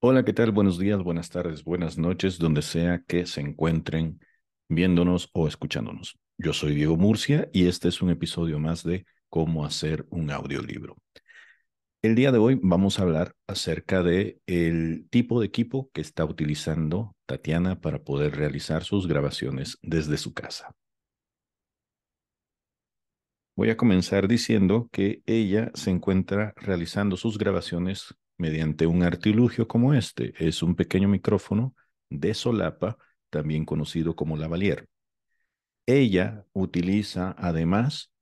Hola, ¿qué tal? Buenos días, buenas tardes, buenas noches, donde sea que se encuentren viéndonos o escuchándonos. Yo soy Diego Murcia y este es un episodio más de Cómo hacer un audiolibro. El día de hoy vamos a hablar acerca de el tipo de equipo que está utilizando Tatiana para poder realizar sus grabaciones desde su casa. Voy a comenzar diciendo que ella se encuentra realizando sus grabaciones mediante un artilugio como este. Es un pequeño micrófono de solapa, también conocido como lavalier. Ella utiliza además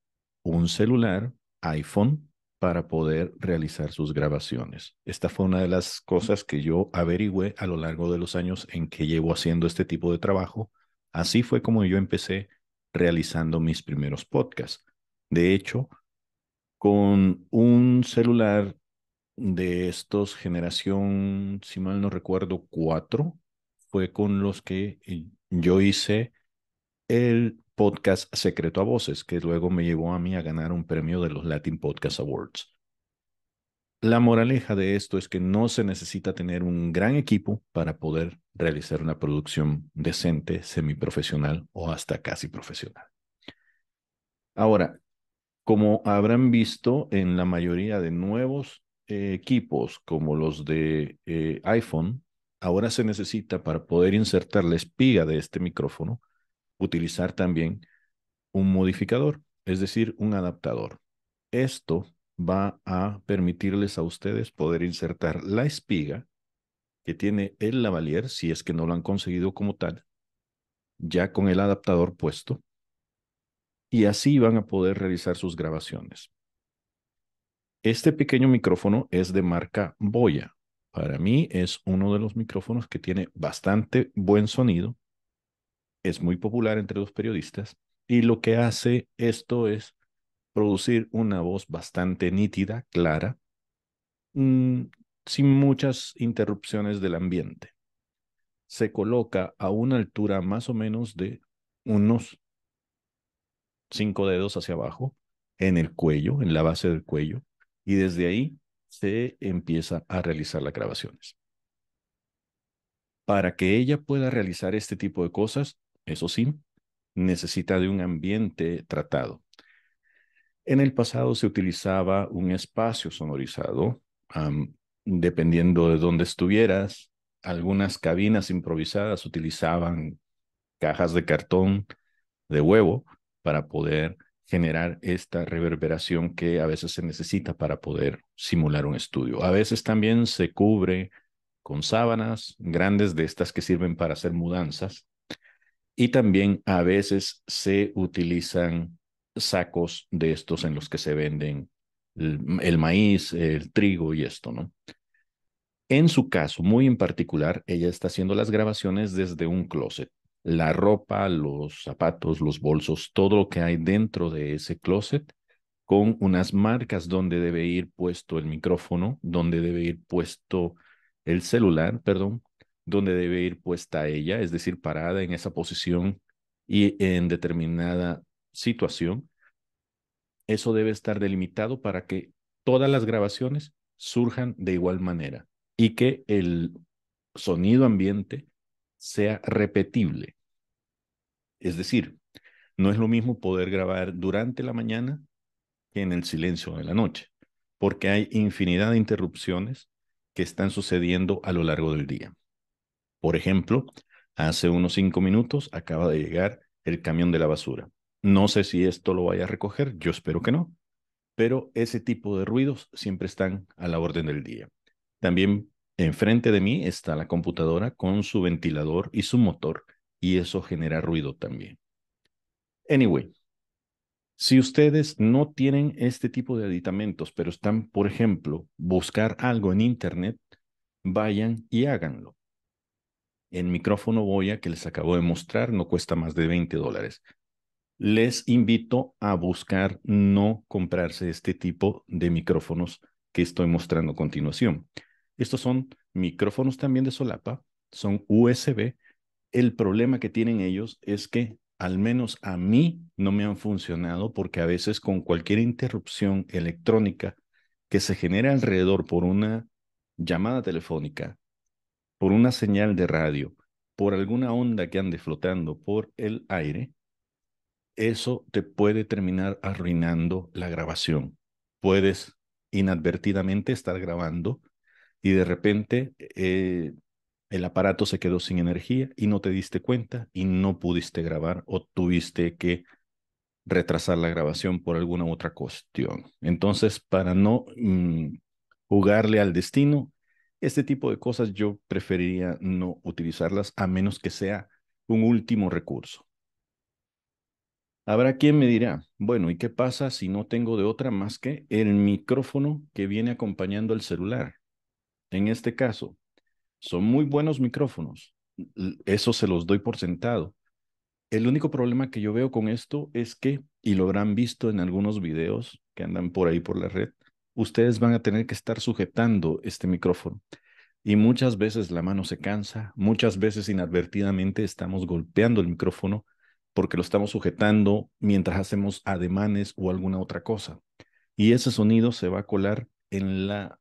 un celular iPhone para poder realizar sus grabaciones. Esta fue una de las cosas que yo averigüé a lo largo de los años en que llevo haciendo este tipo de trabajo. Así fue como yo empecé realizando mis primeros podcasts. De hecho, con un celular de estos generación, si mal no recuerdo, cuatro, fue con los que eh, yo hice el podcast Secreto a Voces, que luego me llevó a mí a ganar un premio de los Latin Podcast Awards. La moraleja de esto es que no se necesita tener un gran equipo para poder realizar una producción decente, semiprofesional o hasta casi profesional. Ahora, como habrán visto en la mayoría de nuevos eh, equipos como los de eh, iPhone, ahora se necesita para poder insertar la espiga de este micrófono utilizar también un modificador, es decir, un adaptador. Esto va a permitirles a ustedes poder insertar la espiga que tiene el lavalier, si es que no lo han conseguido como tal, ya con el adaptador puesto, y así van a poder realizar sus grabaciones. Este pequeño micrófono es de marca Boya. Para mí es uno de los micrófonos que tiene bastante buen sonido es muy popular entre los periodistas y lo que hace esto es producir una voz bastante nítida, clara, mm, sin muchas interrupciones del ambiente. Se coloca a una altura más o menos de unos cinco dedos hacia abajo, en el cuello, en la base del cuello, y desde ahí se empieza a realizar las grabaciones. Para que ella pueda realizar este tipo de cosas, eso sí, necesita de un ambiente tratado. En el pasado se utilizaba un espacio sonorizado, dependiendo de dónde estuvieras. Algunas cabinas improvisadas utilizaban cajas de cartón de huevo para poder generar esta reverberación que a veces se necesita para poder simular un estudio. A veces también se cubre con sábanas grandes de estas que sirven para hacer mudanzas y también a veces se utilizan sacos de estos en los que se venden el, maíz, el trigo y esto, ¿no? En su caso, muy en particular, ella está haciendo las grabaciones desde un closet. La ropa, los zapatos, los bolsos, todo lo que hay dentro de ese closet, con unas marcas donde debe ir puesto el micrófono, donde debe ir puesto el celular, perdón, donde debe ir puesta ella, es decir, parada en esa posición y en determinada situación. Eso debe estar delimitado para que todas las grabaciones surjan de igual manera y que el sonido ambiente sea repetible. Es decir, no es lo mismo poder grabar durante la mañana que en el silencio de la noche, porque hay infinidad de interrupciones que están sucediendo a lo largo del día. Por ejemplo, hace unos cinco minutos acaba de llegar el camión de la basura. No sé si esto lo vaya a recoger, yo espero que no, pero ese tipo de ruidos siempre están a la orden del día. También enfrente de mí está la computadora con su ventilador y su motor, y eso genera ruido también. Anyway, si ustedes no tienen este tipo de aditamentos, pero están, por ejemplo, buscar algo en Internet, vayan y háganlo. El micrófono Boya que les acabo de mostrar, no cuesta más de 20 dólares. Les invito a buscar no comprarse este tipo de micrófonos que estoy mostrando a continuación. Estos son micrófonos también de solapa, son USB. El problema que tienen ellos es que al menos a mí no me han funcionado porque a veces con cualquier interrupción electrónica que se genera alrededor por una llamada telefónica por una señal de radio, por alguna onda que ande flotando por el aire, eso te puede terminar arruinando la grabación. Puedes inadvertidamente estar grabando y de repente eh, el aparato se quedó sin energía y no te diste cuenta y no pudiste grabar o tuviste que retrasar la grabación por alguna otra cuestión. Entonces, para no mm, jugarle al destino, este tipo de cosas yo preferiría no utilizarlas a menos que sea un último recurso. Habrá quien me dirá, bueno, ¿y qué pasa si no tengo de otra más que el micrófono que viene acompañando el celular? En este caso, son muy buenos micrófonos, eso se los doy por sentado. El único problema que yo veo con esto es que, y lo habrán visto en algunos videos que andan por ahí por la red, ustedes van a tener que estar sujetando este micrófono. Y muchas veces la mano se cansa, muchas veces inadvertidamente estamos golpeando el micrófono porque lo estamos sujetando mientras hacemos ademanes o alguna otra cosa. Y ese sonido se va a colar en la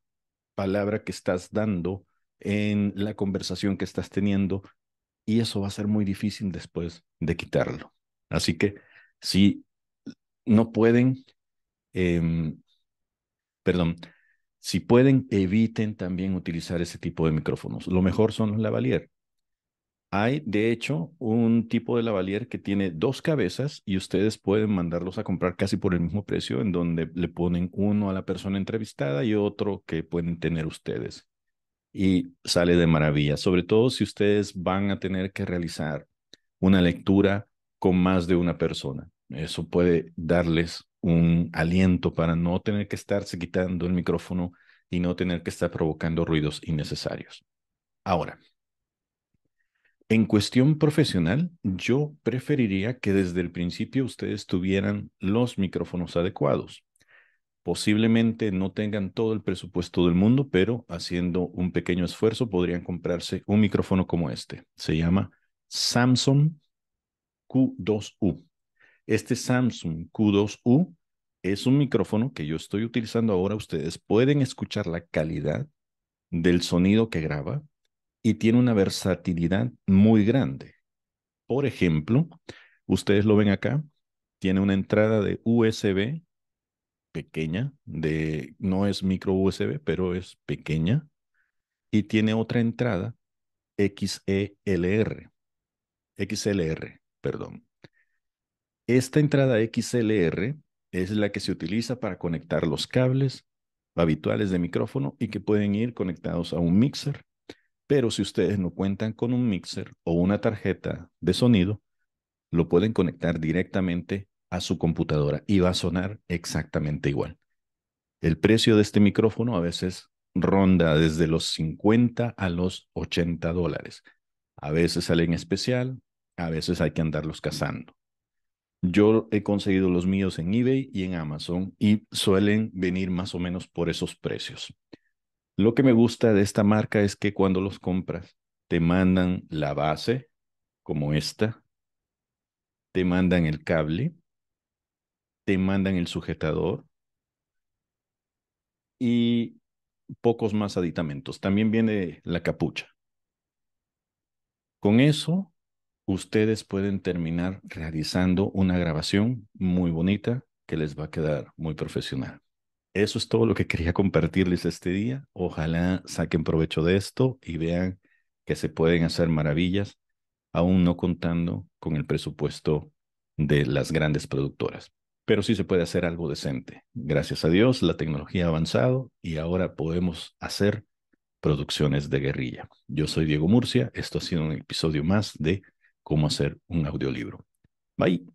palabra que estás dando, en la conversación que estás teniendo, y eso va a ser muy difícil después de quitarlo. Así que si no pueden, em, perdón, si pueden, eviten también utilizar ese tipo de micrófonos. Lo mejor son los lavalier. Hay, de hecho, un tipo de lavalier que tiene dos cabezas y ustedes pueden mandarlos a comprar casi por el mismo precio, en donde le ponen uno a la persona entrevistada y otro que pueden tener ustedes. Y sale de maravilla, sobre todo si ustedes van a tener que realizar una lectura con más de una persona. Eso puede darles un aliento para no tener que estarse quitando el micrófono y no tener que estar provocando ruidos innecesarios. Ahora, en cuestión profesional, yo preferiría que desde el principio ustedes tuvieran los micrófonos adecuados. Posiblemente no tengan todo el presupuesto del mundo, pero haciendo un pequeño esfuerzo podrían comprarse un micrófono como este. Se llama Samsung Q2U. Este Samsung Q2U es un micrófono que yo estoy utilizando ahora. Ustedes pueden escuchar la calidad del sonido que graba y tiene una versatilidad muy grande. Por ejemplo, ustedes lo ven acá, tiene una entrada de USB pequeña, de, no es micro USB, pero es pequeña, y tiene otra entrada XLR, e XLR, perdón. Esta entrada XLR es la que se utiliza para conectar los cables habituales de micrófono y que pueden ir conectados a un mixer. Pero si ustedes no cuentan con un mixer o una tarjeta de sonido, lo pueden conectar directamente a su computadora y va a sonar exactamente igual. El precio de este micrófono a veces ronda desde los 50 a los 80 dólares. A veces sale en especial, a veces hay que andarlos cazando. Yo he conseguido los míos en eBay y en Amazon y suelen venir más o menos por esos precios. Lo que me gusta de esta marca es que cuando los compras te mandan la base como esta, te mandan el cable, te mandan el sujetador y pocos más aditamentos. También viene la capucha. Con eso ustedes pueden terminar realizando una grabación muy bonita que les va a quedar muy profesional. Eso es todo lo que quería compartirles este día. Ojalá saquen provecho de esto y vean que se pueden hacer maravillas, aún no contando con el presupuesto de las grandes productoras. Pero sí se puede hacer algo decente. Gracias a Dios, la tecnología ha avanzado y ahora podemos hacer producciones de guerrilla. Yo soy Diego Murcia, esto ha sido un episodio más de cómo hacer un audiolibro. Bye.